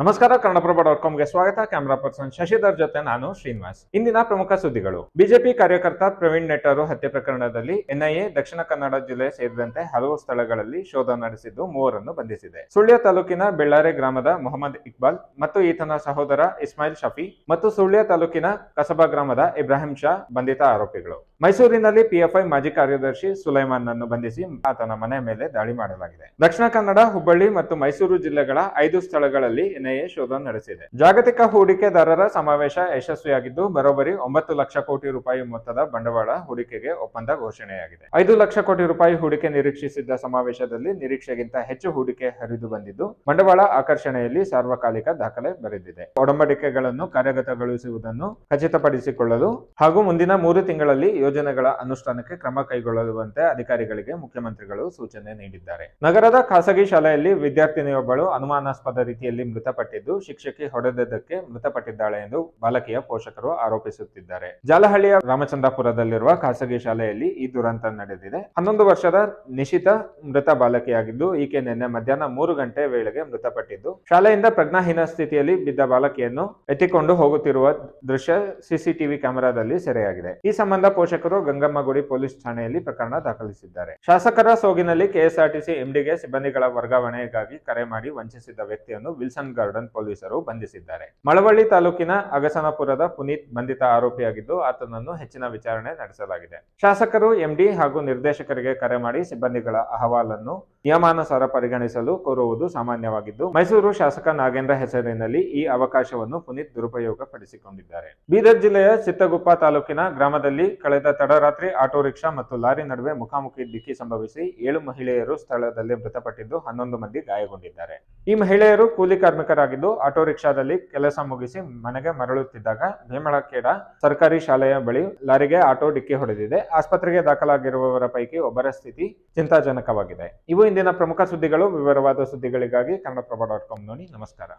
ನಮಸ್ಕಾರ ಕನ್ನಡಪ್ರಭ ಡಾಟ್ ಕಾಮ್ಗೆ ಸ್ವಾಗತ camera person Shashidhar ಜೊತೆ ನಾನು ಶ್ರೀನಿವಾಸ್ ಇಂದಿನ ಪ್ರಮುಖ ಸುದ್ದಿಗಳು ಬಿಜೆಪಿ ಕಾರ್ಯಕರ್ತ ಪ್ರವೀಣ್ ನೆಟ್ಟರು ಹತ್ಯೆ ಪ್ರಕರಣದಲ್ಲಿ ಎನ್ಐಎ ದಕ್ಷಿಣ ಕನ್ನಡ ಜಿಲ್ಲೆ ಸೇರಿದಂತೆ ಹಲವು ಸ್ಥಳಗಳಲ್ಲಿ ಶೋಧ ನಡೆಸಿದ್ದು ಮೂವರನ್ನು ಬಂಧಿಸಿದೆ ಸುಳ್ಯ ತಾಲೂಕಿನ ಬೆಳ್ಳಾರೆ ಗ್ರಾಮದ ಮೊಹಮ್ಮದ್ ಇಕ್ಬಾಲ್ ಮತ್ತು ಈತನ ಸಹೋದರ ಇಸ್ಮಾಯಿಲ್ ಶಫಿ ಮತ್ತು ಸುಳ್ಯ ತಾಲೂಕಿನ ಕಸಬಾ ಗ್ರಾಮದ ಇಬ್ರಾಹಿಂ ಶಾ ಬಂಧಿತ ಆರೋಪಿಗಳು ಮೈಸೂರಿನಲ್ಲಿ ಪಿಎಫ್ಐ ಮಾಜಿ ಕಾರ್ಯದರ್ಶಿ ಸುಲೈಮಾನ್ ಅನ್ನು ಬಂಧಿಸಿ ಆತನ ಮನೆ ಮೇಲೆ ದಾಳಿ ಮಾಡಲಾಗಿದೆ ದಕ್ಷಿಣ ಕನ್ನಡ ಹುಬ್ಬಳ್ಳಿ ಮತ್ತು ಮೈಸೂರು ಜಿಲ್ಲೆಗಳ ಐದು ಸ್ಥಳಗಳಲ್ಲಿ ಎನ್ಐಎ ಶೋಧ ನಡೆಸಿದೆ ಜಾಗತಿಕ ಹೂಡಿಕೆದಾರರ ಸಮಾವೇಶ ಯಶಸ್ವಿಯಾಗಿದ್ದು ಬರೋಬ್ಬರಿ ಒಂಬತ್ತು ಲಕ್ಷ ಕೋಟಿ ರೂಪಾಯಿ ಮೊತ್ತದ ಬಂಡವಾಳ ಹೂಡಿಕೆಗೆ ಒಪ್ಪಂದ ಘೋಷಣೆಯಾಗಿದೆ ಐದು ಲಕ್ಷ ಕೋಟಿ ರೂಪಾಯಿ ಹೂಡಿಕೆ ನಿರೀಕ್ಷಿಸಿದ್ದ ಸಮಾವೇಶದಲ್ಲಿ ನಿರೀಕ್ಷೆಗಿಂತ ಹೆಚ್ಚು ಹೂಡಿಕೆ ಹರಿದು ಬಂದಿದ್ದು ಬಂಡವಾಳ ಆಕರ್ಷಣೆಯಲ್ಲಿ ಸಾರ್ವಕಾಲಿಕ ದಾಖಲೆ ಬರೆದಿದೆ ಒಡಂಬಡಿಕೆಗಳನ್ನು ಕಾರ್ಯಗತಗೊಳಿಸುವುದನ್ನು ಖಚಿತಪಡಿಸಿಕೊಳ್ಳಲು ಹಾಗೂ ಮುಂದಿನ ಮೂರು ತಿಂಗಳಲ್ಲಿ ಯೋಜನೆ ಯೋಜನೆಗಳ ಅನುಷ್ಠಾನಕ್ಕೆ ಕ್ರಮ ಕೈಗೊಳ್ಳುವಂತೆ ಅಧಿಕಾರಿಗಳಿಗೆ ಮುಖ್ಯಮಂತ್ರಿಗಳು ಸೂಚನೆ ನೀಡಿದ್ದಾರೆ ನಗರದ ಖಾಸಗಿ ಶಾಲೆಯಲ್ಲಿ ವಿದ್ಯಾರ್ಥಿನಿಯೊಬ್ಬಳು ಅನುಮಾನಾಸ್ಪದ ರೀತಿಯಲ್ಲಿ ಮೃತಪಟ್ಟಿದ್ದು ಶಿಕ್ಷಕಿ ಹೊಡೆದಿದ್ದಕ್ಕೆ ಮೃತಪಟ್ಟಿದ್ದಾಳೆ ಎಂದು ಬಾಲಕಿಯ ಪೋಷಕರು ಆರೋಪಿಸುತ್ತಿದ್ದಾರೆ ಜಾಲಹಳ್ಳಿಯ ರಾಮಚಂದ್ರಪುರದಲ್ಲಿರುವ ಖಾಸಗಿ ಶಾಲೆಯಲ್ಲಿ ಈ ದುರಂತ ನಡೆದಿದೆ ಹನ್ನೊಂದು ವರ್ಷದ ನಿಶಿತ ಮೃತ ಬಾಲಕಿಯಾಗಿದ್ದು ಈಕೆ ನಿನ್ನೆ ಮಧ್ಯಾಹ್ನ ಮೂರು ಗಂಟೆ ವೇಳೆಗೆ ಮೃತಪಟ್ಟಿದ್ದು ಶಾಲೆಯಿಂದ ಪ್ರಜ್ಞಾಹೀನ ಸ್ಥಿತಿಯಲ್ಲಿ ಬಿದ್ದ ಬಾಲಕಿಯನ್ನು ಎತ್ತಿಕೊಂಡು ಹೋಗುತ್ತಿರುವ ದೃಶ್ಯ ಸಿಸಿಟಿವಿ ಕ್ಯಾಮೆರಾದಲ್ಲಿ ಸೆರೆಯಾಗಿದೆ ಈ ಸಂಬಂಧ ಪೋಷಕ ಶಾಸಕರು ಗಂಗಮ್ಮಗುಡಿ ಪೊಲೀಸ್ ಠಾಣೆಯಲ್ಲಿ ಪ್ರಕರಣ ದಾಖಲಿಸಿದ್ದಾರೆ ಶಾಸಕರ ಸೋಗಿನಲ್ಲಿ ಕೆಎಸ್ಆರ್ಟಿಸಿ ಎಂಡಿಗೆ ಸಿಬ್ಬಂದಿಗಳ ವರ್ಗಾವಣೆಗಾಗಿ ಕರೆ ಮಾಡಿ ವಂಚಿಸಿದ್ದ ವ್ಯಕ್ತಿಯನ್ನು ವಿಲ್ಸನ್ ಗಾರ್ಡನ್ ಪೊಲೀಸರು ಬಂಧಿಸಿದ್ದಾರೆ ಮಳವಳ್ಳಿ ತಾಲೂಕಿನ ಅಗಸನಪುರದ ಪುನೀತ್ ಬಂಧಿತ ಆರೋಪಿಯಾಗಿದ್ದು ಆತನನ್ನು ಹೆಚ್ಚಿನ ವಿಚಾರಣೆ ನಡೆಸಲಾಗಿದೆ ಶಾಸಕರು ಎಂಡಿ ಹಾಗೂ ನಿರ್ದೇಶಕರಿಗೆ ಕರೆ ಮಾಡಿ ಸಿಬ್ಬಂದಿಗಳ ಅಹವಾಲನ್ನು ನಿಯಮಾನುಸಾರ ಪರಿಗಣಿಸಲು ಕೋರುವುದು ಸಾಮಾನ್ಯವಾಗಿದ್ದು ಮೈಸೂರು ಶಾಸಕ ನಾಗೇಂದ್ರ ಹೆಸರಿನಲ್ಲಿ ಈ ಅವಕಾಶವನ್ನು ಪುನೀತ್ ದುರುಪಯೋಗ ಪಡಿಸಿಕೊಂಡಿದ್ದಾರೆ ಬೀದರ್ ಜಿಲ್ಲೆಯ ಚಿತ್ತಗುಪ್ಪ ತಾಲೂಕಿನ ಗ್ರಾಮದಲ್ಲಿ ಕಳೆದ ನಡೆದ ತಡರಾತ್ರಿ ಆಟೋ ರಿಕ್ಷಾ ಮತ್ತು ಲಾರಿ ನಡುವೆ ಮುಖಾಮುಖಿ ಡಿಕ್ಕಿ ಸಂಭವಿಸಿ ಏಳು ಮಹಿಳೆಯರು ಸ್ಥಳದಲ್ಲಿ ಮೃತಪಟ್ಟಿದ್ದು ಹನ್ನೊಂದು ಮಂದಿ ಗಾಯಗೊಂಡಿದ್ದಾರೆ ಈ ಮಹಿಳೆಯರು ಕೂಲಿ ಕಾರ್ಮಿಕರಾಗಿದ್ದು ಆಟೋ ರಿಕ್ಷಾದಲ್ಲಿ ಕೆಲಸ ಮುಗಿಸಿ ಮನೆಗೆ ಮರಳುತ್ತಿದ್ದಾಗ ಭೀಮಳಖೇಡ ಸರ್ಕಾರಿ ಶಾಲೆಯ ಬಳಿ ಲಾರಿಗೆ ಆಟೋ ಡಿಕ್ಕಿ ಹೊಡೆದಿದೆ ಆಸ್ಪತ್ರೆಗೆ ದಾಖಲಾಗಿರುವವರ ಪೈಕಿ ಒಬ್ಬರ ಸ್ಥಿತಿ ಚಿಂತಾಜನಕವಾಗಿದೆ ಇವು ಇಂದಿನ ಪ್ರಮುಖ ಸುದ್ದಿಗಳು ವಿವರವಾದ ಸುದ್ದಿಗಳಿಗಾಗಿ ಕನ್ನಡಪ್ರಭ ಡಾಟ್ ಕಾಮ್ ನೋಡಿ ನಮಸ್ಕಾರ